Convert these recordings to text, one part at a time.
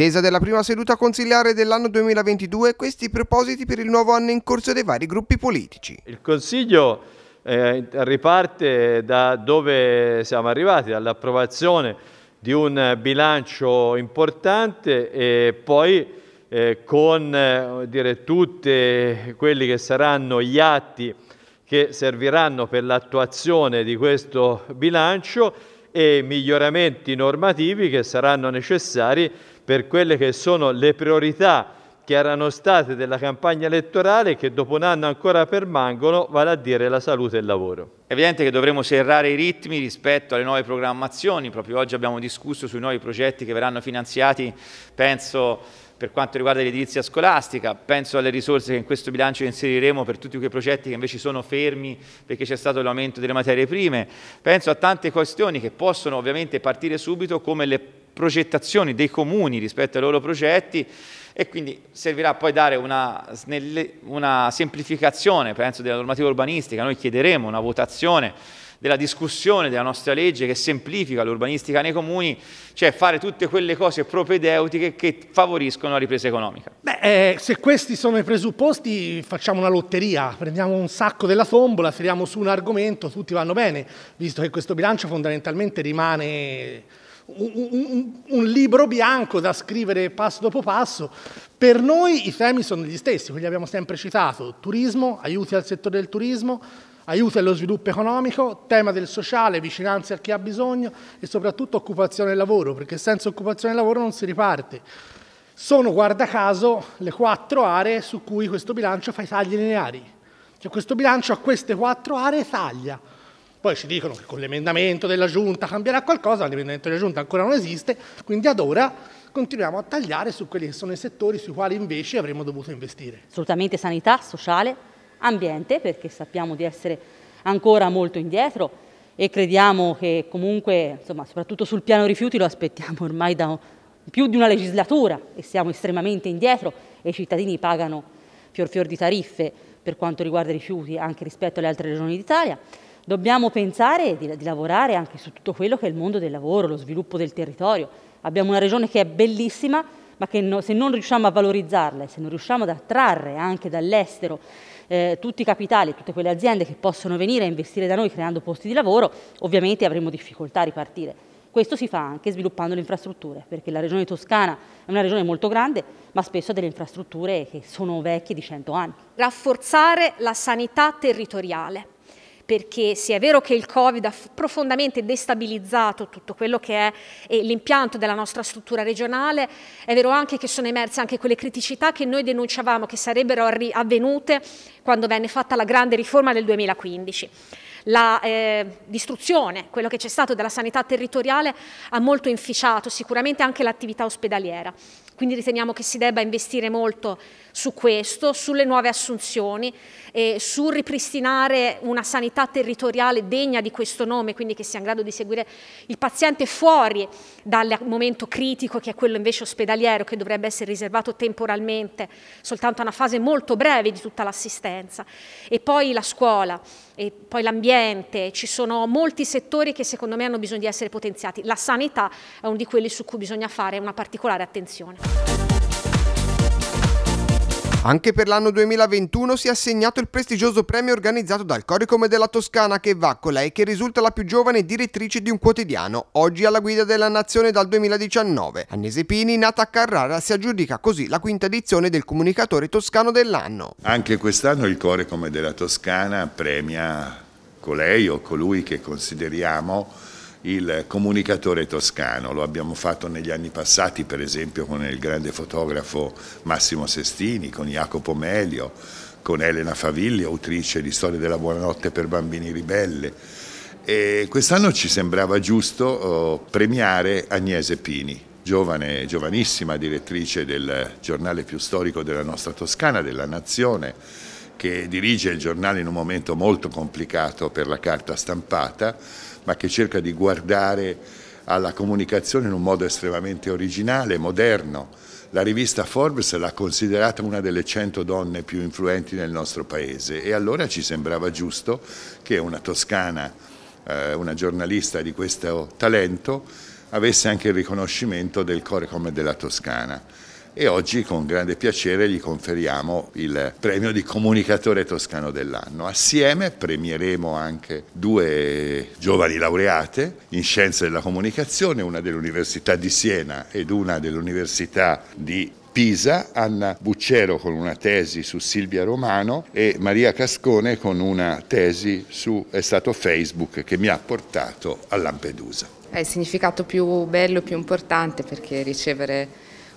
attesa della prima seduta consiliare dell'anno 2022, questi propositi per il nuovo anno in corso dei vari gruppi politici. Il Consiglio eh, riparte da dove siamo arrivati, dall'approvazione di un bilancio importante e poi eh, con eh, tutti quelli che saranno gli atti che serviranno per l'attuazione di questo bilancio e miglioramenti normativi che saranno necessari per quelle che sono le priorità che erano state della campagna elettorale che dopo un anno ancora permangono, vale a dire la salute e il lavoro. È evidente che dovremo serrare i ritmi rispetto alle nuove programmazioni, proprio oggi abbiamo discusso sui nuovi progetti che verranno finanziati, penso per quanto riguarda l'edilizia scolastica, penso alle risorse che in questo bilancio inseriremo per tutti quei progetti che invece sono fermi perché c'è stato l'aumento delle materie prime, penso a tante questioni che possono ovviamente partire subito come le progettazioni dei comuni rispetto ai loro progetti e quindi servirà poi dare una, una semplificazione, penso, della normativa urbanistica. Noi chiederemo una votazione della discussione della nostra legge che semplifica l'urbanistica nei comuni, cioè fare tutte quelle cose propedeutiche che favoriscono la ripresa economica. Beh, eh, se questi sono i presupposti, facciamo una lotteria, prendiamo un sacco della tombola, tiriamo su un argomento, tutti vanno bene, visto che questo bilancio fondamentalmente rimane un, un, un, libro bianco da scrivere passo dopo passo. Per noi i temi sono gli stessi, quelli abbiamo sempre citato, turismo, aiuti al settore del turismo, aiuti allo sviluppo economico, tema del sociale, vicinanza a chi ha bisogno e soprattutto occupazione e lavoro, perché senza occupazione e lavoro non si riparte. Sono, guarda caso, le quattro aree su cui questo bilancio fa i tagli lineari. Cioè questo bilancio a queste quattro aree taglia. Poi ci dicono che con l'emendamento della giunta cambierà qualcosa, l'emendamento della giunta ancora non esiste, quindi ad ora continuiamo a tagliare su quelli che sono i settori sui quali invece avremmo dovuto investire. Assolutamente sanità, sociale, ambiente, perché sappiamo di essere ancora molto indietro e crediamo che comunque, insomma, soprattutto sul piano rifiuti lo aspettiamo ormai da più di una legislatura e siamo estremamente indietro e i cittadini pagano fior fior di tariffe per quanto riguarda i rifiuti anche rispetto alle altre regioni d'Italia. Dobbiamo pensare di, di, lavorare anche su tutto quello che è il mondo del lavoro, lo sviluppo del territorio. Abbiamo una regione che è bellissima, ma che no, se non riusciamo a valorizzarla e se non riusciamo ad attrarre anche dall'estero eh, tutti i capitali, tutte quelle aziende che possono venire a investire da noi creando posti di lavoro, ovviamente avremo difficoltà a ripartire. Questo si fa anche sviluppando le infrastrutture, perché la regione toscana è una regione molto grande, ma spesso ha delle infrastrutture che sono vecchie di 100 anni. Rafforzare la sanità territoriale perché se è vero che il Covid ha profondamente destabilizzato tutto quello che è l'impianto della nostra struttura regionale, è vero anche che sono emerse anche quelle criticità che noi denunciavamo che sarebbero avvenute quando venne fatta la grande riforma del 2015. La eh, distruzione, quello che c'è stato della sanità territoriale ha molto inficiato sicuramente anche l'attività ospedaliera. Quindi riteniamo che si debba investire molto su questo, sulle nuove assunzioni, eh, su ripristinare una sanità territoriale degna di questo nome, quindi che sia in grado di seguire il paziente fuori dal momento critico che è quello invece ospedaliero che dovrebbe essere riservato temporalmente soltanto a una fase molto breve di tutta l'assistenza. E poi la scuola, e poi l'ambiente, ci sono molti settori che secondo me hanno bisogno di essere potenziati. La sanità è uno di quelli su cui bisogna fare una particolare attenzione. Anche per l'anno 2021 si è assegnato il prestigioso premio organizzato dal Coricom della Toscana che va con lei che risulta la più giovane direttrice di un quotidiano, oggi alla guida della nazione dal 2019. Agnese Pini, nata a Carrara, si aggiudica così la quinta edizione del comunicatore toscano dell'anno. Anche quest'anno il Coricom della Toscana premia colei o colui che consideriamo il comunicatore toscano, lo abbiamo fatto negli anni passati per esempio con il grande fotografo Massimo Sestini, con Jacopo Melio, con Elena Favilli, autrice di Storie della Buonanotte per Bambini Ribelle. quest'anno ci sembrava giusto oh, premiare Agnese Pini, giovane, giovanissima direttrice del giornale più storico della nostra Toscana, della Nazione, che dirige il giornale in un momento molto complicato per la carta stampata, ma che cerca di guardare alla comunicazione in un modo estremamente originale, moderno. La rivista Forbes l'ha considerata una delle 100 donne più influenti nel nostro paese e allora ci sembrava giusto che una toscana, eh, una giornalista di questo talento, avesse anche il riconoscimento del Corecom della Toscana e oggi con grande piacere gli conferiamo il premio di comunicatore toscano dell'anno. Assieme premieremo anche due giovani laureate in scienze della comunicazione, una dell'Università di Siena ed una dell'Università di Pisa, Anna Buccero con una tesi su Silvia Romano e Maria Cascone con una tesi su è stato Facebook che mi ha portato a Lampedusa. È il significato più bello, più importante perché ricevere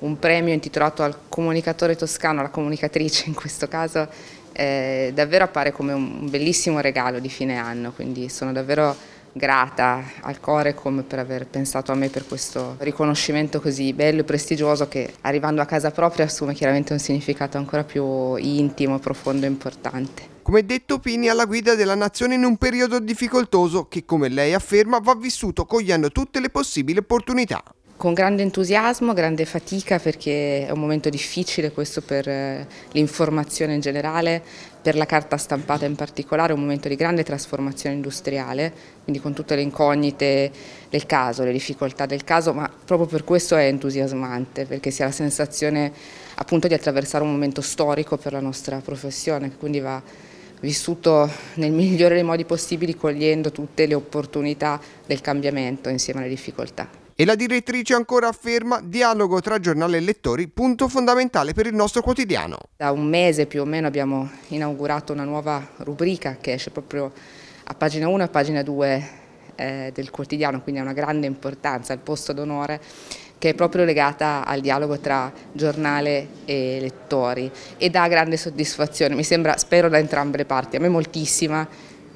un premio intitolato al comunicatore toscano, alla comunicatrice in questo caso, eh, davvero appare come un bellissimo regalo di fine anno, quindi sono davvero grata al Core come per aver pensato a me per questo riconoscimento così bello e prestigioso che arrivando a casa propria assume chiaramente un significato ancora più intimo, profondo e importante. Come detto, Pini è alla guida della nazione in un periodo difficoltoso che, come lei afferma, va vissuto cogliendo tutte le possibili opportunità. Con grande entusiasmo, grande fatica perché è un momento difficile questo per eh, l'informazione in generale, per la carta stampata in particolare, è un momento di grande trasformazione industriale, quindi con tutte le incognite del caso, le difficoltà del caso, ma proprio per questo è entusiasmante perché si ha la sensazione appunto di attraversare un momento storico per la nostra professione, che quindi va vissuto nel migliore dei modi possibili cogliendo tutte le opportunità del cambiamento insieme alle difficoltà. E la direttrice ancora afferma dialogo tra giornale e lettori, punto fondamentale per il nostro quotidiano. Da un mese più o meno abbiamo inaugurato una nuova rubrica che esce proprio a pagina 1 e a pagina 2 eh, del quotidiano, quindi ha una grande importanza, il posto d'onore che è proprio legata al dialogo tra giornale e lettori e dà grande soddisfazione, mi sembra, spero da entrambe le parti, a me moltissima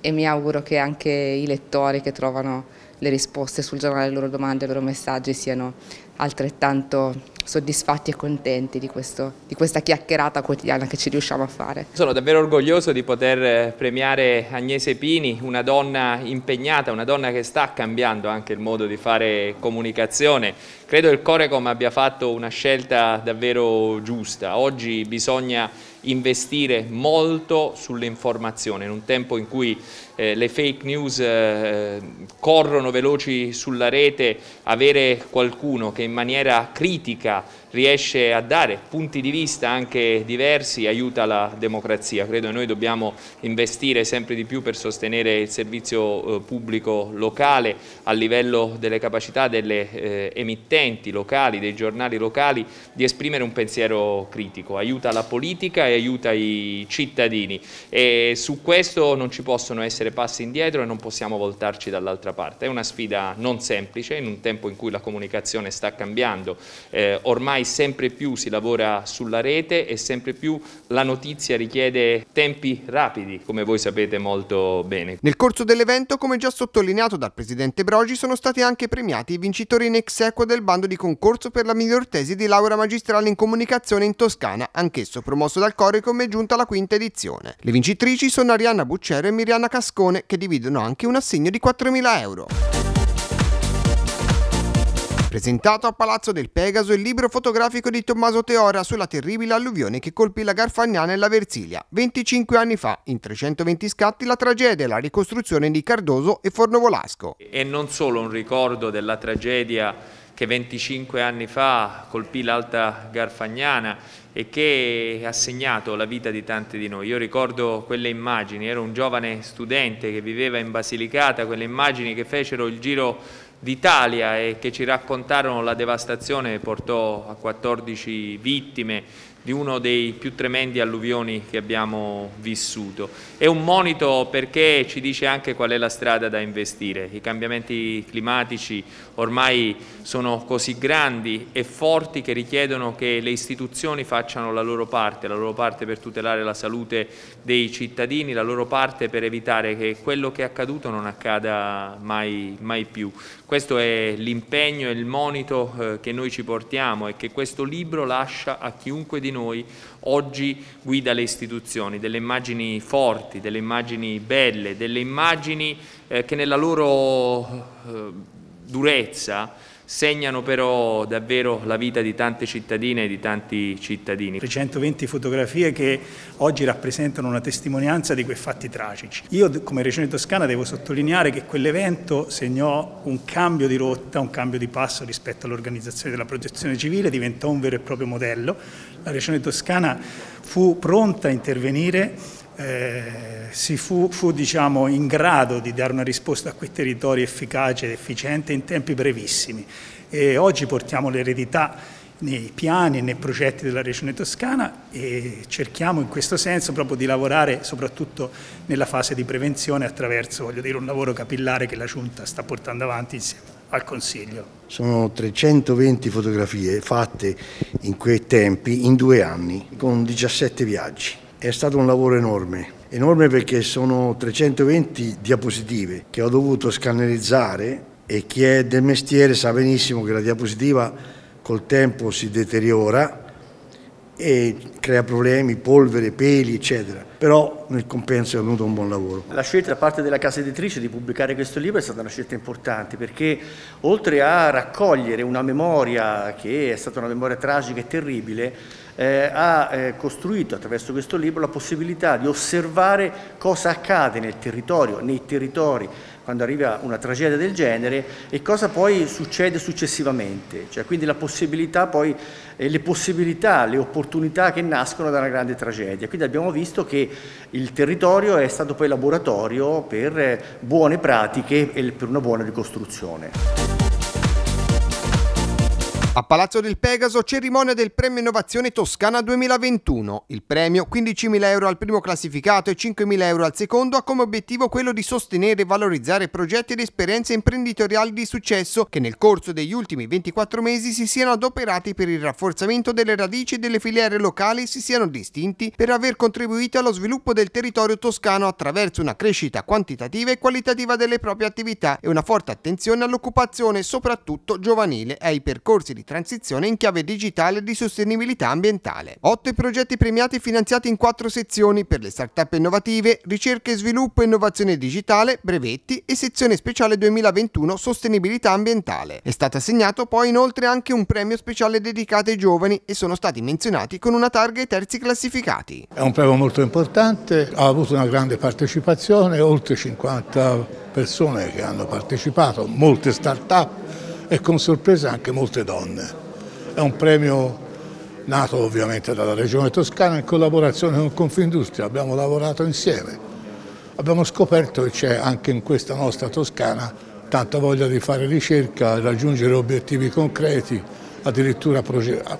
e mi auguro che anche i lettori che trovano le risposte sul giornale le loro domande, i loro messaggi siano altrettanto soddisfatti e contenti di, questo, di, questa chiacchierata quotidiana che ci riusciamo a fare. Sono davvero orgoglioso di poter eh, premiare Agnese Pini, una donna impegnata, una donna che sta cambiando anche il modo di fare comunicazione. Credo il Corecom abbia fatto una scelta davvero giusta. Oggi bisogna investire molto sull'informazione in un tempo in cui eh, le fake news eh, corrono veloci sulla rete, avere qualcuno che in maniera critica riesce a dare punti di vista anche diversi, aiuta la democrazia. Credo che noi dobbiamo investire sempre di più per sostenere il servizio eh, pubblico locale a livello delle capacità delle eh, emittenti locali, dei giornali locali, di esprimere un pensiero critico. Aiuta la politica e aiuta i cittadini. E su questo non ci possono essere passi indietro e non possiamo voltarci dall'altra parte. È una sfida non semplice in un tempo in cui la comunicazione sta cambiando. Eh, ormai ormai sempre più si lavora sulla rete e sempre più la notizia richiede tempi rapidi, come voi sapete molto bene. Nel corso dell'evento, come già sottolineato dal presidente Brogi, sono stati anche premiati i vincitori in ex equo del bando di concorso per la miglior tesi di laurea magistrale in comunicazione in Toscana, anch'esso promosso dal Coricom e giunta alla quinta edizione. Le vincitrici sono Arianna Buccero e Miriana Cascone, che dividono anche un assegno di 4.000 euro. Presentato a Palazzo del Pegaso il libro fotografico di Tommaso Teora sulla terribile alluvione che colpì la Garfagnana e la Versilia. 25 anni fa, in 320 scatti, la tragedia e la ricostruzione di Cardoso e Fornovolasco. E non solo un ricordo della tragedia che 25 anni fa colpì l'Alta Garfagnana e che ha segnato la vita di tanti di noi. Io ricordo quelle immagini, ero un giovane studente che viveva in Basilicata, quelle immagini che fecero il giro d'Italia e che ci raccontarono la devastazione, che portò a 14 vittime, di uno dei più tremendi alluvioni che abbiamo vissuto. È un monito perché ci dice anche qual è la strada da investire. I cambiamenti climatici ormai sono così grandi e forti che richiedono che le istituzioni facciano la loro parte, la loro parte per tutelare la salute dei cittadini, la loro parte per evitare che quello che è accaduto non accada mai, mai più. Questo è l'impegno e il monito eh, che noi ci portiamo e che questo libro lascia a chiunque di noi noi, oggi guida le istituzioni, delle immagini forti, delle immagini belle, delle immagini eh, che nella loro eh, durezza segnano però davvero la vita di tante cittadine e di tanti cittadini. 320 fotografie che oggi rappresentano una testimonianza di quei fatti tragici. Io come Regione Toscana devo sottolineare che quell'evento segnò un cambio di rotta, un cambio di passo rispetto all'organizzazione della protezione civile, diventò un vero e proprio modello. La Regione Toscana fu pronta a intervenire eh, si fu, fu diciamo, in grado di dare una risposta a quei territori efficace ed efficiente in tempi brevissimi e oggi portiamo l'eredità nei piani e nei progetti della Regione Toscana e cerchiamo in questo senso proprio di lavorare soprattutto nella fase di prevenzione attraverso dire, un lavoro capillare che la Giunta sta portando avanti insieme al Consiglio. Sono 320 fotografie fatte in quei tempi in due anni con 17 viaggi. È stato un lavoro enorme, enorme perché sono 320 diapositive che ho dovuto scannerizzare e chi è del mestiere sa benissimo che la diapositiva col tempo si deteriora e crea problemi, polvere, peli, eccetera. Però nel compenso è venuto un buon lavoro. La scelta da parte della casa editrice di pubblicare questo libro è stata una scelta importante perché oltre a raccogliere una memoria che è stata una memoria tragica e terribile, eh, ha eh, costruito attraverso questo libro la possibilità di osservare cosa accade nel territorio, nei territori, quando arriva una tragedia del genere e cosa poi succede successivamente, cioè quindi la possibilità poi, eh, le possibilità, le opportunità che nascono da una grande tragedia. Quindi abbiamo visto che il territorio è stato poi laboratorio per buone pratiche e per una buona ricostruzione. A Palazzo del Pegaso, cerimonia del Premio Innovazione Toscana 2021. Il premio, 15.000 euro al primo classificato e 5.000 euro al secondo, ha come obiettivo quello di sostenere e valorizzare progetti ed esperienze imprenditoriali di successo che nel corso degli ultimi 24 mesi si siano adoperati per il rafforzamento delle radici e delle filiere locali e si siano distinti per aver contribuito allo sviluppo del territorio toscano attraverso una crescita quantitativa e qualitativa delle proprie attività e una forte attenzione all'occupazione, soprattutto giovanile, e ai percorsi di transizione in chiave digitale di sostenibilità ambientale. Otto i progetti premiati finanziati in quattro sezioni per le start-up innovative, ricerca e sviluppo innovazione digitale, brevetti e sezione speciale 2021 sostenibilità ambientale. È stato assegnato poi inoltre anche un premio speciale dedicato ai giovani e sono stati menzionati con una targa ai terzi classificati. È un premio molto importante, ha avuto una grande partecipazione, oltre 50 persone che hanno partecipato, molte start-up e con sorpresa anche molte donne. È un premio nato ovviamente dalla Regione Toscana in collaborazione con Confindustria, abbiamo lavorato insieme. Abbiamo scoperto che c'è anche in questa nostra Toscana tanta voglia di fare ricerca, raggiungere obiettivi concreti, addirittura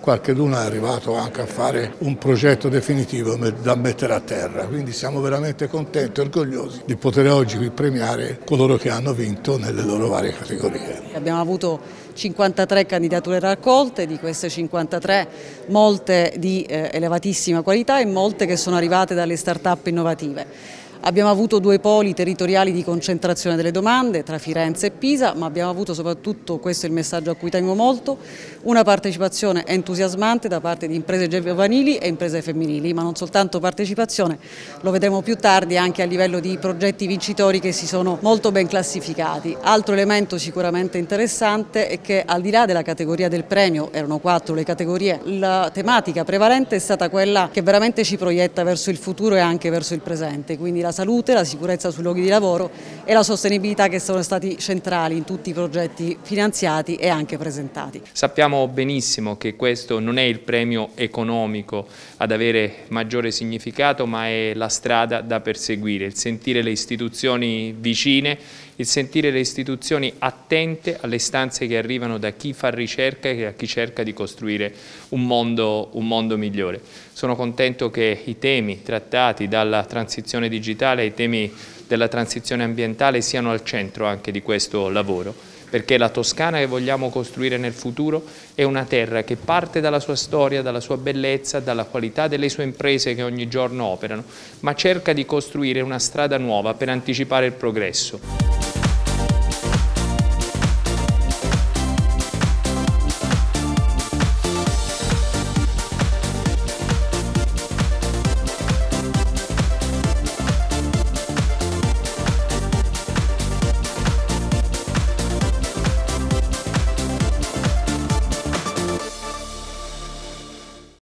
qualcuno è arrivato anche a fare un progetto definitivo da mettere a terra, quindi siamo veramente contenti e orgogliosi di poter oggi qui premiare coloro che hanno vinto nelle loro varie categorie. Abbiamo avuto 53 candidature raccolte, di queste 53 molte di eh, elevatissima qualità e molte che sono arrivate dalle start-up innovative. Abbiamo avuto due poli territoriali di concentrazione delle domande tra Firenze e Pisa, ma abbiamo avuto soprattutto, questo è il messaggio a cui tengo molto, una partecipazione entusiasmante da parte di imprese giovanili e imprese femminili, ma non soltanto partecipazione, lo vedremo più tardi anche a livello di progetti vincitori che si sono molto ben classificati. Altro elemento sicuramente interessante è che al di là della categoria del premio, erano quattro le categorie, la tematica prevalente è stata quella che veramente ci proietta verso il futuro e anche verso il presente, quindi la salute, la sicurezza sui luoghi di lavoro e la sostenibilità che sono stati centrali in tutti i progetti finanziati e anche presentati. Sappiamo benissimo che questo non è il premio economico ad avere maggiore significato ma è la strada da perseguire, il sentire le istituzioni vicine il sentire le istituzioni attente alle istanze che arrivano da chi fa ricerca e da chi cerca di costruire un mondo, un mondo migliore. Sono contento che i temi trattati dalla transizione digitale ai temi della transizione ambientale siano al centro anche di questo lavoro, perché la Toscana che vogliamo costruire nel futuro è una terra che parte dalla sua storia, dalla sua bellezza, dalla qualità delle sue imprese che ogni giorno operano, ma cerca di costruire una strada nuova per anticipare il progresso.